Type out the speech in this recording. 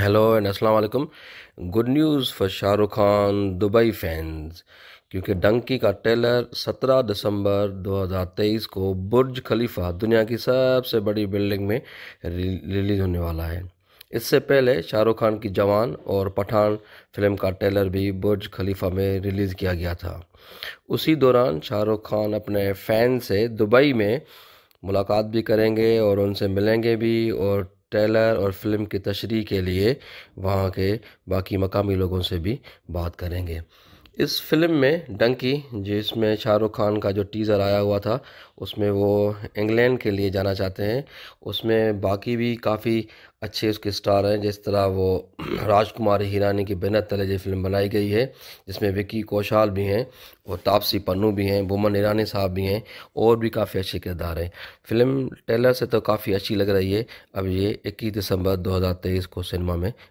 hello and السلام علیکم good news for Shah Rukh Khan Dubai fans کیونکہ ڈنکی کا ٹیلر سترہ دسمبر دو ہزار تیئیس کو برج خلیفہ دنیا کی سب سے بڑی بلڈنگ میں ریلیز ہونے والا ہے اس سے پہلے شاہ رخ خان کی جوان اور پٹھان فلم کا ٹیلر بھی برج خلیفہ میں ریلیز کیا گیا تھا اسی دوران شاہ رخ خان اپنے فین سے دبئی میں ملاقات بھی کریں گے اور ان سے ملیں گے بھی اور ٹیلر اور فلم کی تشریح کے لیے وہاں کے باقی مقامی لوگوں سے بھی بات کریں گے اس فلم میں ڈنکی جس میں شاہ رخ خان کا جو ٹیزر آیا ہوا تھا اس میں وہ انگلینڈ کے لیے جانا چاہتے ہیں اس میں باقی بھی کافی اچھے اس کے سٹار ہیں جس طرح وہ راج کمار ہیرانی کی بینت تلے جی فلم بنائی گئی ہے جس میں وکی کوشال بھی ہیں اور تاپسی پنو بھی ہیں بومن ایرانی صاحب بھی ہیں اور بھی کافی اچھے کردار ہیں فلم ٹیلر سے تو کافی اچھی لگ رہی ہے اب یہ اکیس دسمبر دو ہزار تیئیس کو سنیما میں